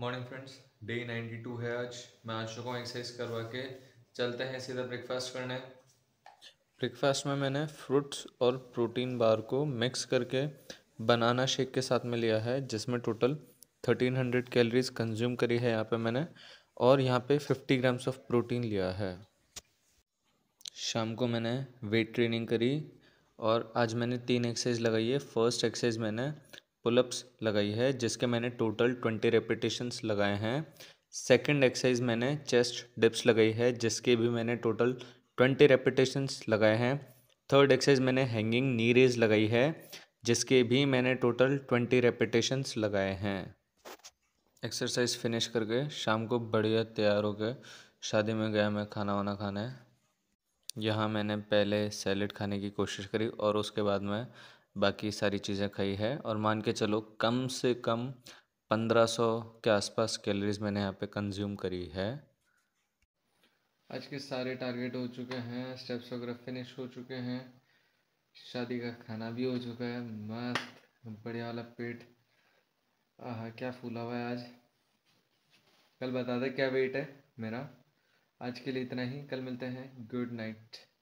morning friends day 92 है आज मैं आ चुका हूँ एक्सरसाइज करवा के चलते हैं सीधा ब्रेकफास्ट करने ब्रेकफास्ट में मैंने फ्रूट्स और प्रोटीन बार को मिक्स करके बनाना शेक के साथ में लिया है जिसमें टोटल 1300 कैलोरीज कंज्यूम करी है यहाँ पे मैंने और यहाँ पे 50 ग्राम्स ऑफ प्रोटीन लिया है शाम को मैंने वेट ट्रेनिंग करी और आज मैंने तीन एक्सरसाइज लगाई है फर्स्ट एक्सरसाइज मैंने पुलअप्स लगाई है जिसके मैंने टोटल ट्वेंटी रेपिटेशंस लगाए हैं सेकंड एक्सरसाइज मैंने चेस्ट डिप्स लगाई है जिसके भी मैंने टोटल ट्वेंटी रेपिटेशंस लगाए हैं थर्ड एक्सरसाइज मैंने हैंगिंग नी रेज लगाई है जिसके भी मैंने टोटल ट्वेंटी रेपिटेशंस लगाए हैं एक्सरसाइज फिनिश करके शाम को बढ़िया तैयार होकर शादी में गया मैं खाना वाना खाने यहाँ मैंने पहले सैलड खाने की कोशिश करी और उसके बाद मैं बाकी सारी चीज़ें खाई है और मान के चलो कम से कम 1500 के आसपास कैलोरीज मैंने यहाँ पे कंज्यूम करी है आज के सारे टारगेट हो चुके हैं स्टेप्स वगैरह फिनिश हो चुके हैं शादी का खाना भी हो चुका है मस्त बढ़िया वाला पेट आह क्या फूला हुआ है आज कल बता दे क्या वेट है मेरा आज के लिए इतना ही कल मिलते हैं गुड नाइट